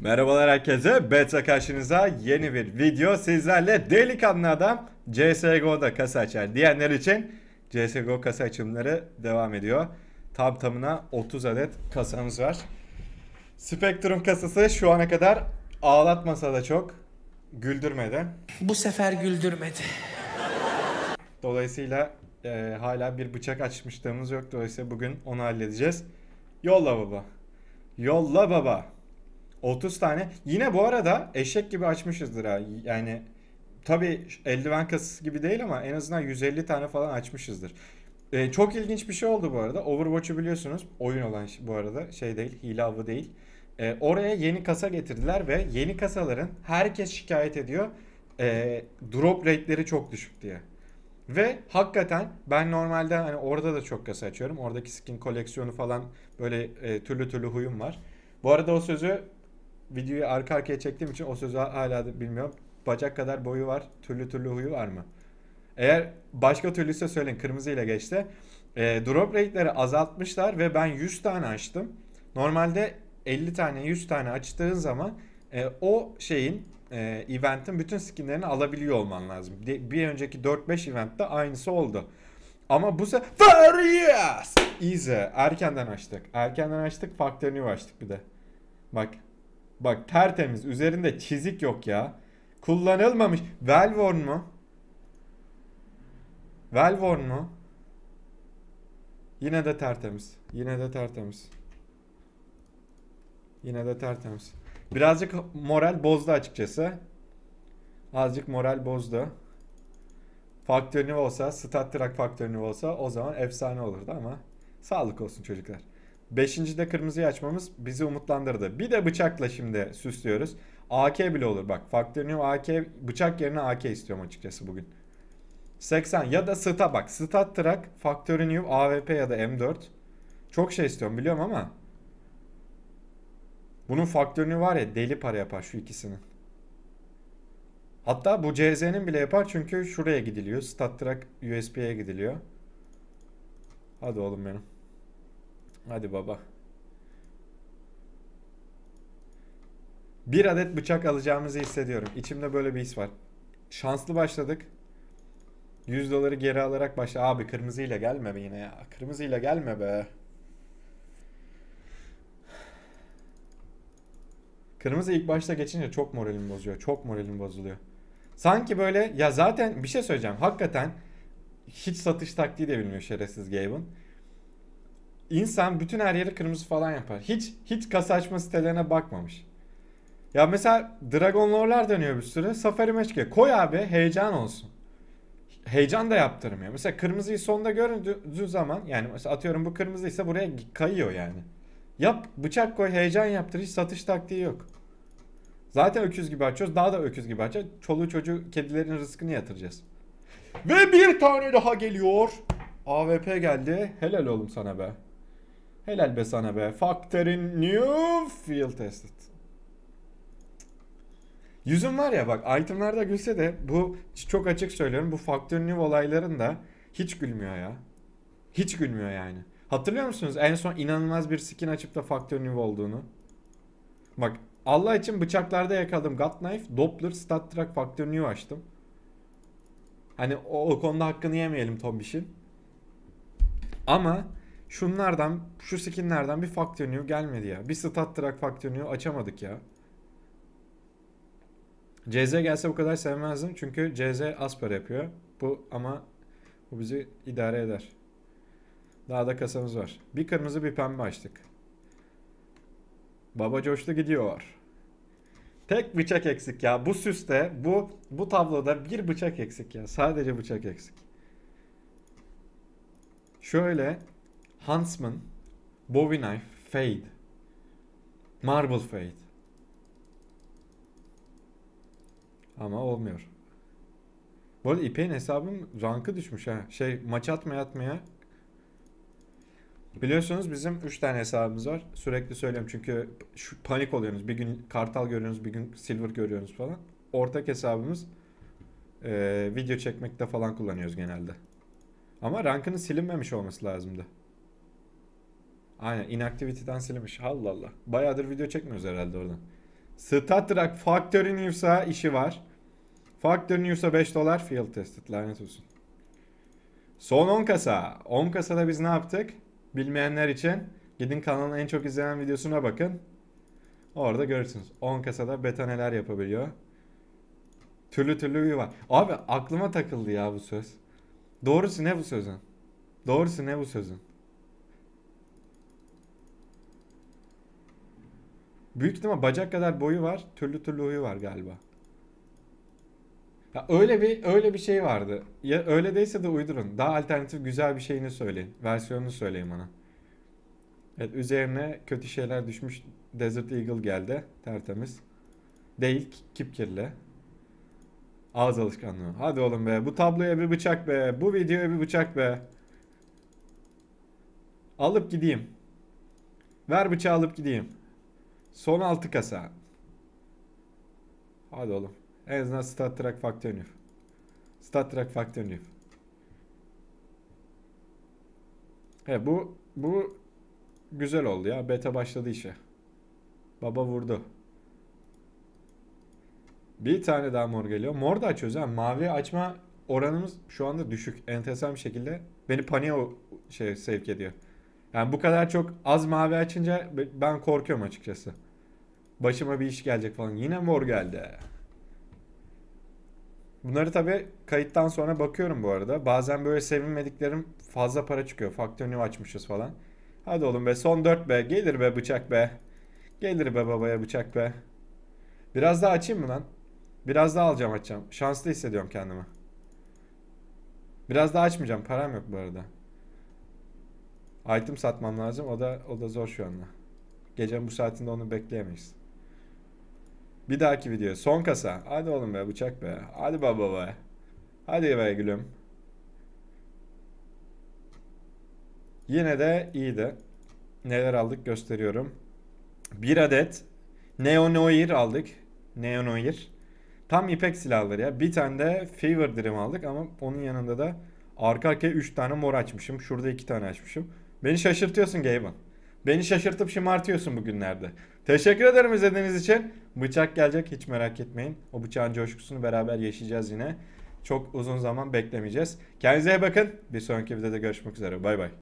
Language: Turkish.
Merhabalar herkese. Beta karşınıza yeni bir video. Sizlerle delikanlı adam CSGO'da kasa açar diyenler için CSGO kasa açımları devam ediyor. Tam tamına 30 adet kasamız var. Spectrum kasası şu ana kadar ağlatmasa da çok güldürmedi. Bu sefer güldürmedi. Dolayısıyla e, hala bir bıçak açmışlığımız yok. Dolayısıyla bugün onu halledeceğiz. Yolla baba. Yolla baba. 30 tane. Yine bu arada eşek gibi açmışızdır ha. Yani tabi eldiven kasası gibi değil ama en azından 150 tane falan açmışızdır. Ee, çok ilginç bir şey oldu bu arada. Overwatch'u biliyorsunuz. Oyun olan bu arada şey değil. Hile avı değil. Ee, oraya yeni kasa getirdiler ve yeni kasaların herkes şikayet ediyor. Ee, drop rate'leri çok düşük diye. Ve hakikaten ben normalde hani orada da çok kasa açıyorum. Oradaki skin koleksiyonu falan böyle e, türlü türlü huyum var. Bu arada o sözü videoyu arka arkaya çektiğim için o sözü hala da bilmiyorum. Bacak kadar boyu var. Türlü türlü huyu var mı? Eğer başka türlüse söyleyin. Kırmızıyla geçti. E, drop rate'leri azaltmışlar ve ben 100 tane açtım. Normalde 50 tane 100 tane açtığın zaman e, o şeyin e, eventin bütün skinlerini alabiliyor olman lazım. Bir, bir önceki 4-5 eventte aynısı oldu. Ama bu sefer yes! Easy. Erkenden açtık. Erkenden açtık. Faktörünü açtık bir de. Bak Bak tertemiz. Üzerinde çizik yok ya. Kullanılmamış. Valvorn mu? Valvorn mu? Yine de tertemiz. Yine de tertemiz. Yine de tertemiz. Birazcık moral bozdu açıkçası. Azıcık moral bozdu. Faktörünü olsa, stat track faktörünü olsa o zaman efsane olurdu ama sağlık olsun çocuklar. Beşincide kırmızıyı açmamız bizi umutlandırdı. Bir de bıçakla şimdi süslüyoruz. AK bile olur bak. Faktör new AK bıçak yerine AK istiyorum açıkçası bugün. 80 ya da STA bak. STA track, faktör new, AWP ya da M4. Çok şey istiyorum biliyorum ama. Bunun faktörünü var ya deli para yapar şu ikisinin. Hatta bu CZ'nin bile yapar çünkü şuraya gidiliyor. StatTrack USB'ye gidiliyor. Hadi oğlum benim. Hadi baba. Bir adet bıçak alacağımızı hissediyorum. İçimde böyle bir his var. Şanslı başladık. 100 doları geri alarak başla. Abi kırmızıyla gelme be yine ya. Kırmızıyla gelme be. Kırmızı ilk başta geçince çok moralim bozuyor. Çok moralim bozuluyor. Sanki böyle ya zaten bir şey söyleyeceğim. Hakikaten hiç satış taktiği de bilmiyor şerefsiz Gabe'ın insan bütün her yeri kırmızı falan yapar. Hiç hiç kasa açma sitelerine bakmamış. Ya mesela Dragon Lord'lar dönüyor bir sürü. Safari Meşke. Koy abi heyecan olsun. Heyecan da yaptırmıyor. Mesela kırmızıyı sonda göründüğü zaman yani mesela atıyorum bu kırmızıysa buraya kayıyor yani. Yap bıçak koy heyecan yaptır. Hiç satış taktiği yok. Zaten öküz gibi açıyoruz. Daha da öküz gibi açacağız. Çoluğu çocuğu kedilerin rızkını yatıracağız. Ve bir tane daha geliyor. AVP geldi. Helal oğlum sana be. Helal be sana be. Factory new field tested. Yüzüm var ya bak itemlarda gülse de bu çok açık söylüyorum bu Factory New olaylarında hiç gülmüyor ya. Hiç gülmüyor yani. Hatırlıyor musunuz en son inanılmaz bir skin açıp da Factory New olduğunu? Bak Allah için bıçaklarda yakaladım. God Knife, Doppler, Stat Track, Factory New açtım. Hani o, o konuda hakkını yemeyelim Tombiş'in. Ama şunlardan, şu skinlerden bir Faction gelmedi ya. Bir Stat Track Faction açamadık ya. CZ gelse bu kadar sevmezdim çünkü CZ Asper yapıyor. Bu ama bu bizi idare eder. Daha da kasamız var. Bir kırmızı bir pembe açtık. Baba coştu gidiyor. Tek bıçak eksik ya. Bu süste, bu bu tabloda bir bıçak eksik ya. Sadece bıçak eksik. Şöyle Huntsman, Bowie Knife, Fade, Marble Fade. Ama olmuyor. Bu arada İpek'in hesabın rankı düşmüş ha. Şey maç atmaya atmaya. Biliyorsunuz bizim 3 tane hesabımız var. Sürekli söylüyorum çünkü şu, panik oluyorsunuz. Bir gün kartal görüyorsunuz, bir gün silver görüyorsunuz falan. Ortak hesabımız e, video çekmekte falan kullanıyoruz genelde. Ama rankının silinmemiş olması lazımdı. Aynen inactivity'den silmiş. Allah Allah. Bayağıdır video çekmiyoruz herhalde oradan. Statrak Factory News'a işi var. Factory News'a 5 dolar field tested lanet olsun. Son 10 kasa. 10 kasada biz ne yaptık? Bilmeyenler için gidin kanalın en çok izlenen videosuna bakın. Orada görürsünüz. 10 kasada beta neler yapabiliyor. Türlü türlü bir var. Abi aklıma takıldı ya bu söz. Doğrusu ne bu sözün? Doğrusu ne bu sözün? Büyük ihtimal bacak kadar boyu var. Türlü türlü huyu var galiba. Ya öyle bir öyle bir şey vardı. Ya öyle değilse de uydurun. Daha alternatif güzel bir şeyini söyleyin. Versiyonunu söyleyin bana. Evet üzerine kötü şeyler düşmüş. Desert Eagle geldi. Tertemiz. Değil kipkirli. Ağız alışkanlığı. Hadi oğlum be. Bu tabloya bir bıçak be. Bu videoya bir bıçak be. Alıp gideyim. Ver bıçağı alıp gideyim. Son 6 kasa. Hadi oğlum. En azından Star Trek Factory. Star Trek Factory. He bu bu güzel oldu ya. Beta başladı işe. Baba vurdu. Bir tane daha mor geliyor. Mor da açıyoruz ha. Mavi açma oranımız şu anda düşük. Enteresan bir şekilde beni paniğe şey sevk ediyor. Yani bu kadar çok az mavi açınca ben korkuyorum açıkçası. Başıma bir iş gelecek falan. Yine mor geldi. Bunları tabi kayıttan sonra bakıyorum bu arada. Bazen böyle sevinmediklerim fazla para çıkıyor. Faktör new açmışız falan. Hadi oğlum be son 4 be. Gelir be bıçak be. Gelir be babaya bıçak be. Biraz daha açayım mı lan? Biraz daha alacağım açacağım. Şanslı hissediyorum kendimi. Biraz daha açmayacağım. Param yok bu arada. Item satmam lazım. O da o da zor şu anda. Gece bu saatinde onu bekleyemeyiz. Bir dahaki video. Son kasa. Hadi oğlum be bıçak be. Hadi baba be. Hadi be gülüm. Yine de iyiydi. Neler aldık gösteriyorum. Bir adet Neonoir aldık. Neonoir. Tam ipek silahları ya. Bir tane de Fever Dream aldık ama onun yanında da arka arkaya 3 tane mor açmışım. Şurada 2 tane açmışım. Beni şaşırtıyorsun Gaiman. Beni şaşırtıp şımartıyorsun bugünlerde. Teşekkür ederim izlediğiniz için. Bıçak gelecek hiç merak etmeyin. O bıçağın coşkusunu beraber yaşayacağız yine. Çok uzun zaman beklemeyeceğiz. Kendinize iyi bakın. Bir sonraki videoda görüşmek üzere. Bay bay.